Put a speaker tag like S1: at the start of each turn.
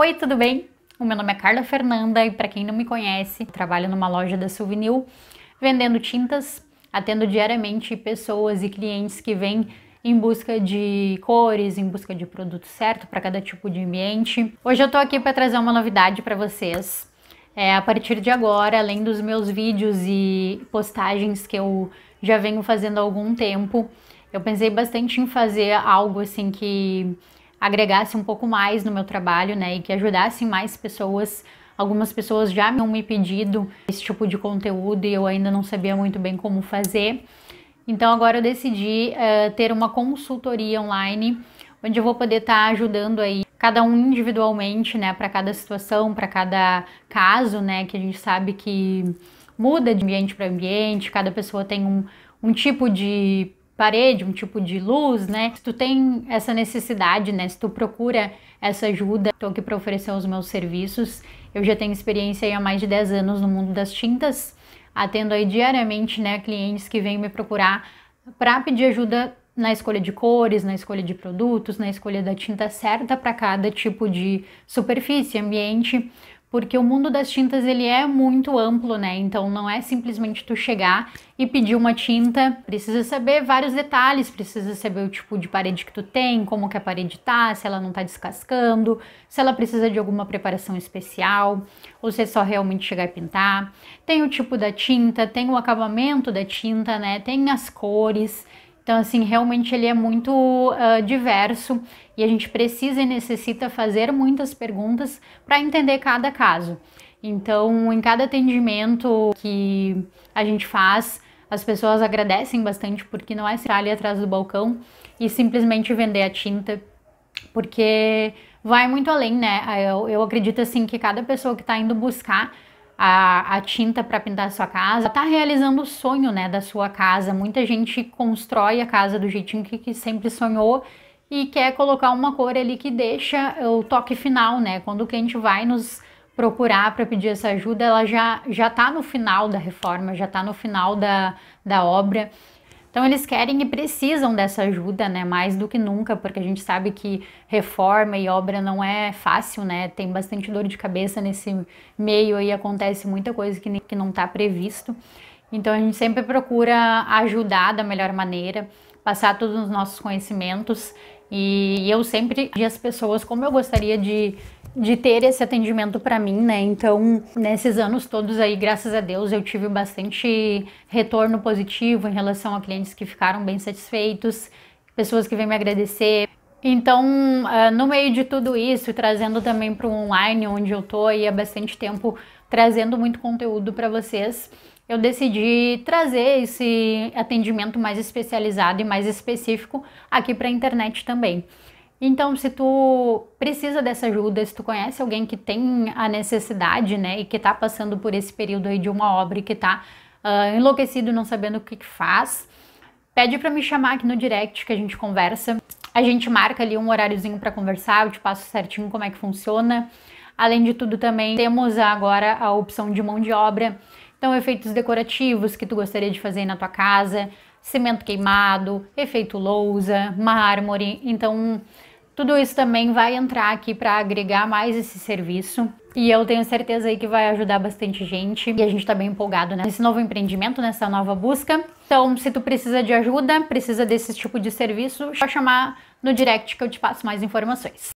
S1: Oi, tudo bem? O meu nome é Carla Fernanda e para quem não me conhece, trabalho numa loja da Souvenir vendendo tintas, atendo diariamente pessoas e clientes que vêm em busca de cores, em busca de produto certo para cada tipo de ambiente. Hoje eu tô aqui para trazer uma novidade para vocês. É, a partir de agora, além dos meus vídeos e postagens que eu já venho fazendo há algum tempo, eu pensei bastante em fazer algo assim que agregasse um pouco mais no meu trabalho, né, e que ajudasse mais pessoas. Algumas pessoas já me me pedido esse tipo de conteúdo e eu ainda não sabia muito bem como fazer. Então agora eu decidi uh, ter uma consultoria online onde eu vou poder estar tá ajudando aí cada um individualmente, né, para cada situação, para cada caso, né, que a gente sabe que muda de ambiente para ambiente, cada pessoa tem um, um tipo de parede, um tipo de luz, né? Se tu tem essa necessidade, né? Se tu procura essa ajuda, tô aqui para oferecer os meus serviços. Eu já tenho experiência há mais de 10 anos no mundo das tintas, atendo aí diariamente, né, clientes que vêm me procurar para pedir ajuda na escolha de cores, na escolha de produtos, na escolha da tinta certa para cada tipo de superfície, ambiente, porque o mundo das tintas ele é muito amplo, né? Então não é simplesmente tu chegar e pedir uma tinta, precisa saber vários detalhes, precisa saber o tipo de parede que tu tem, como que a parede tá, se ela não tá descascando, se ela precisa de alguma preparação especial, ou se é só realmente chegar e pintar. Tem o tipo da tinta, tem o acabamento da tinta, né? Tem as cores. Então, assim, realmente ele é muito uh, diverso e a gente precisa e necessita fazer muitas perguntas para entender cada caso. Então, em cada atendimento que a gente faz, as pessoas agradecem bastante porque não é estar ali atrás do balcão e simplesmente vender a tinta, porque vai muito além, né? Ah, eu, eu acredito assim que cada pessoa que está indo buscar a, a tinta para pintar a sua casa, tá realizando o sonho, né, da sua casa. Muita gente constrói a casa do jeitinho que, que sempre sonhou e quer colocar uma cor ali que deixa o toque final, né? Quando o cliente vai nos procurar para pedir essa ajuda, ela já já tá no final da reforma, já tá no final da, da obra. Então eles querem e precisam dessa ajuda, né, mais do que nunca, porque a gente sabe que reforma e obra não é fácil, né? Tem bastante dor de cabeça nesse meio e acontece muita coisa que, que não está previsto. Então a gente sempre procura ajudar da melhor maneira, passar todos os nossos conhecimentos e eu sempre digo às pessoas como eu gostaria de de ter esse atendimento para mim, né? Então, nesses anos todos aí, graças a Deus, eu tive bastante retorno positivo em relação a clientes que ficaram bem satisfeitos, pessoas que vêm me agradecer. Então, ah, no meio de tudo isso, trazendo também para o online, onde eu tô aí há bastante tempo, trazendo muito conteúdo para vocês, eu decidi trazer esse atendimento mais especializado e mais específico aqui para a internet também. Então, se tu precisa dessa ajuda, se tu conhece alguém que tem a necessidade, né, e que tá passando por esse período aí de uma obra e que tá uh, enlouquecido, não sabendo o que, que faz, pede para me chamar aqui no direct que a gente conversa. A gente marca ali um horáriozinho para conversar, eu te passo certinho como é que funciona. Além de tudo, também temos agora a opção de mão de obra. Então, efeitos decorativos que tu gostaria de fazer na tua casa, cimento queimado, efeito lousa, mármore. Então, tudo isso também vai entrar aqui para agregar mais esse serviço. E eu tenho certeza aí que vai ajudar bastante gente. E a gente tá bem empolgado né, nesse novo empreendimento, nessa nova busca. Então, se tu precisa de ajuda, precisa desse tipo de serviço, só chamar no direct que eu te passo mais informações.